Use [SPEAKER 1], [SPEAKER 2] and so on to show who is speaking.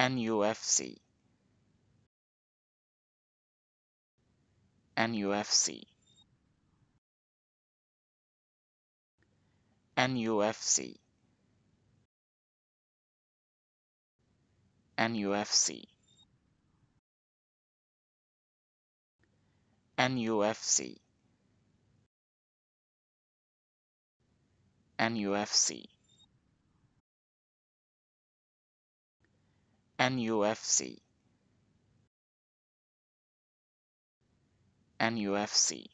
[SPEAKER 1] NUFC NUFC NUFC NUFC NUFC NUFC NUFC NUFC